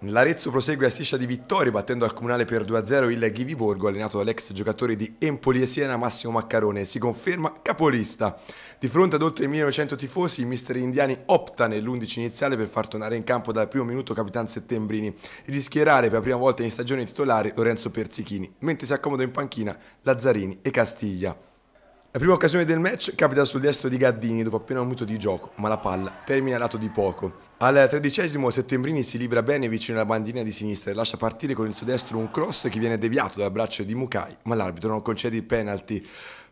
L'Arezzo prosegue a striscia di vittorie battendo al comunale per 2-0 il Ghiviborgo, allenato dall'ex giocatore di Empoli e Siena Massimo Maccarone si conferma capolista. Di fronte ad oltre 1900 tifosi i mister indiani opta nell'11 iniziale per far tornare in campo dal primo minuto Capitan Settembrini e di schierare per la prima volta in stagione titolare Lorenzo Persichini mentre si accomoda in panchina Lazzarini e Castiglia. La prima occasione del match capita sul destro di Gaddini dopo appena un minuto di gioco, ma la palla termina lato di poco. Al tredicesimo Settembrini si libera bene vicino alla bandierina di sinistra e lascia partire con il suo destro un cross che viene deviato dal braccio di Mukai, ma l'arbitro non concede il penalty.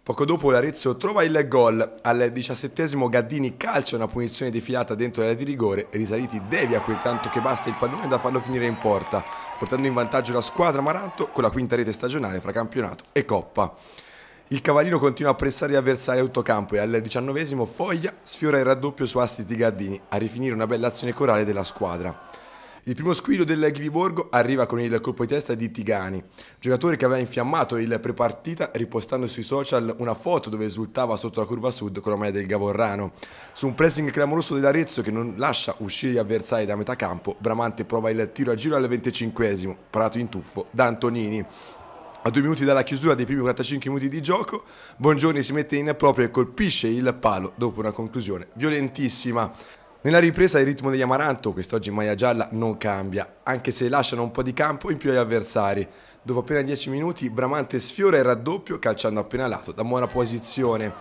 Poco dopo l'Arezzo trova il gol, al diciassettesimo Gaddini calcia una punizione defilata dentro l'area di rigore, Risaliti devia quel tanto che basta il pallone da farlo finire in porta, portando in vantaggio la squadra Maranto con la quinta rete stagionale fra campionato e Coppa. Il Cavallino continua a pressare gli avversari a autocampo e al diciannovesimo Foglia sfiora il raddoppio su Asti di Gaddini a rifinire una bella azione corale della squadra. Il primo squillo del Ghiviborgo arriva con il colpo di testa di Tigani, giocatore che aveva infiammato il prepartita ripostando sui social una foto dove esultava sotto la curva sud con la maglia del Gavorrano. Su un pressing clamoroso dell'Arezzo che non lascia uscire gli avversari da metà campo, Bramante prova il tiro a giro al venticinquesimo, parato in tuffo da Antonini a due minuti dalla chiusura dei primi 45 minuti di gioco, Buongiorno si mette in proprio e colpisce il palo dopo una conclusione violentissima. Nella ripresa il ritmo degli Amaranto, quest'oggi in maglia gialla, non cambia, anche se lasciano un po' di campo in più agli avversari. Dopo appena 10 minuti, Bramante sfiora il raddoppio calciando appena lato da buona posizione.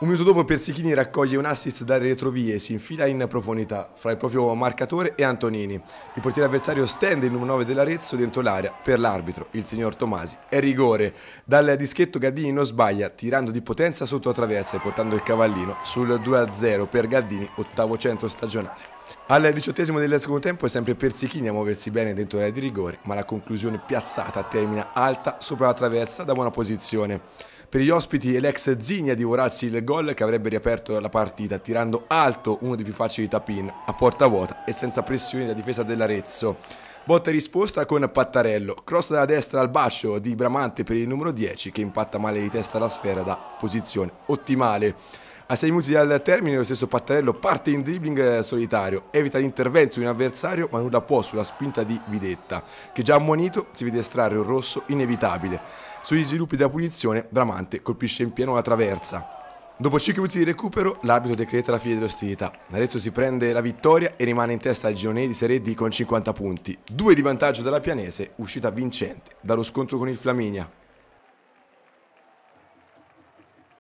Un minuto dopo Persichini raccoglie un assist dalle retrovie e si infila in profondità fra il proprio marcatore e Antonini. Il portiere avversario stende il numero 9 dell'Arezzo dentro l'area per l'arbitro, il signor Tomasi. È rigore. Dal dischetto Gaddini non sbaglia, tirando di potenza sotto la traversa e portando il cavallino sul 2-0 per Gaddini, ottavo centro stagionale. Al diciottesimo del secondo tempo è sempre Persichini a muoversi bene dentro l'area di rigore, ma la conclusione piazzata termina alta sopra la traversa da buona posizione. Per gli ospiti è l'ex Zini a divorarsi il gol che avrebbe riaperto la partita, tirando alto uno dei più facili tapin a porta vuota e senza pressioni da difesa dell'Arezzo. Botta e risposta con Pattarello, cross dalla destra al bascio di Bramante per il numero 10 che impatta male di testa la sfera da posizione ottimale. A 6 minuti dal termine lo stesso Pattarello parte in dribbling eh, solitario, evita l'intervento di un avversario ma nulla può sulla spinta di Videtta, che già ammonito si vede estrarre un rosso inevitabile. Sugli sviluppi della punizione, Bramante colpisce in pieno la traversa. Dopo 5 minuti di recupero, l'arbitro decreta la fine dell'ostilità. L'Arezzo si prende la vittoria e rimane in testa al girone di Serie D con 50 punti. Due di vantaggio dalla Pianese, uscita vincente dallo scontro con il Flaminia.